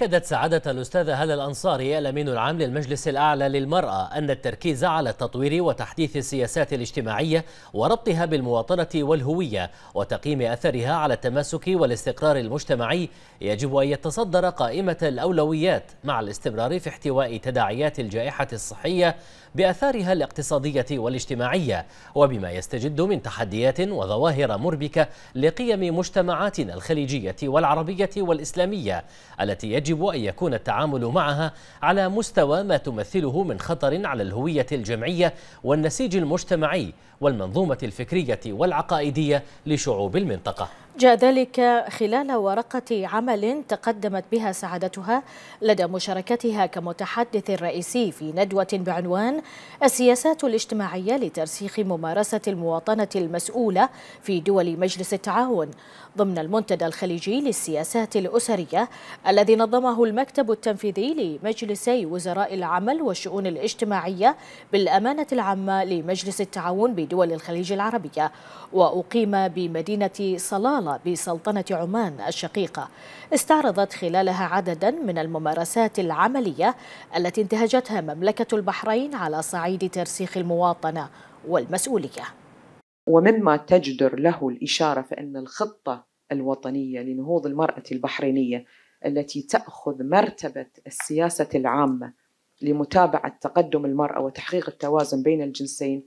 أكدت سعادة الأستاذة هلا الأنصاري الأمين العام للمجلس الأعلى للمرأة أن التركيز على تطوير وتحديث السياسات الاجتماعية وربطها بالمواطنة والهوية وتقييم أثرها على التماسك والاستقرار المجتمعي يجب أن يتصدر قائمة الأولويات مع الاستمرار في احتواء تداعيات الجائحة الصحية بأثارها الاقتصادية والاجتماعية وبما يستجد من تحديات وظواهر مربكة لقيم مجتمعاتنا الخليجية والعربية والإسلامية التي يجب يجب أن يكون التعامل معها على مستوى ما تمثله من خطر على الهوية الجمعية والنسيج المجتمعي والمنظومة الفكرية والعقائدية لشعوب المنطقة جاء ذلك خلال ورقة عمل تقدمت بها سعادتها لدى مشاركتها كمتحدث رئيسي في ندوة بعنوان السياسات الاجتماعية لترسيخ ممارسة المواطنة المسؤولة في دول مجلس التعاون ضمن المنتدى الخليجي للسياسات الأسرية الذي نظمه المكتب التنفيذي لمجلسي وزراء العمل والشؤون الاجتماعية بالأمانة العامة لمجلس التعاون بدول الخليج العربية وأقيم بمدينة صلالة البطالة بسلطنة عمان الشقيقة استعرضت خلالها عددا من الممارسات العملية التي انتهجتها مملكة البحرين على صعيد ترسيخ المواطنة والمسؤولية ومما تجدر له الإشارة فإن الخطة الوطنية لنهوض المرأة البحرينية التي تأخذ مرتبة السياسة العامة لمتابعة تقدم المرأة وتحقيق التوازن بين الجنسين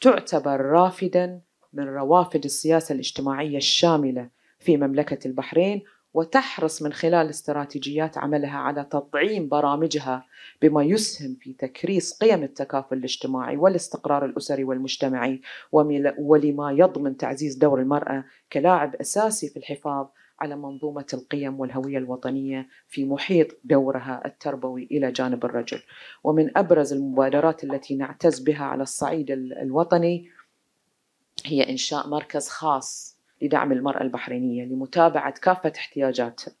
تعتبر رافدا من روافد السياسة الاجتماعية الشاملة في مملكة البحرين وتحرص من خلال استراتيجيات عملها على تطعيم برامجها بما يسهم في تكريس قيم التكافل الاجتماعي والاستقرار الاسري والمجتمعي ولما يضمن تعزيز دور المراه كلاعب اساسي في الحفاظ على منظومه القيم والهويه الوطنيه في محيط دورها التربوي الى جانب الرجل. ومن ابرز المبادرات التي نعتز بها على الصعيد الوطني هي إنشاء مركز خاص لدعم المرأة البحرينية لمتابعة كافة احتياجاتها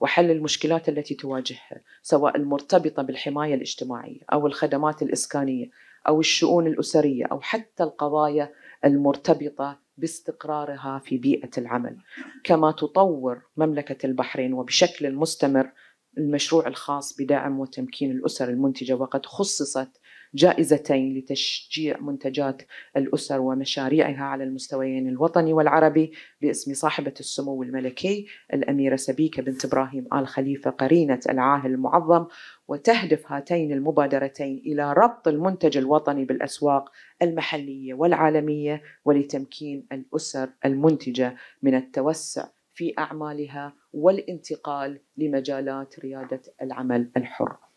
وحل المشكلات التي تواجهها سواء المرتبطة بالحماية الاجتماعية أو الخدمات الإسكانية أو الشؤون الأسرية أو حتى القضايا المرتبطة باستقرارها في بيئة العمل كما تطور مملكة البحرين وبشكل مستمر المشروع الخاص بدعم وتمكين الأسر المنتجة وقد خصصت جائزتين لتشجيع منتجات الأسر ومشاريعها على المستويين الوطني والعربي باسم صاحبة السمو الملكي الأميرة سبيكة بنت إبراهيم آل خليفة قرينة العاهل المعظم وتهدف هاتين المبادرتين إلى ربط المنتج الوطني بالأسواق المحلية والعالمية ولتمكين الأسر المنتجة من التوسع في أعمالها والانتقال لمجالات ريادة العمل الحر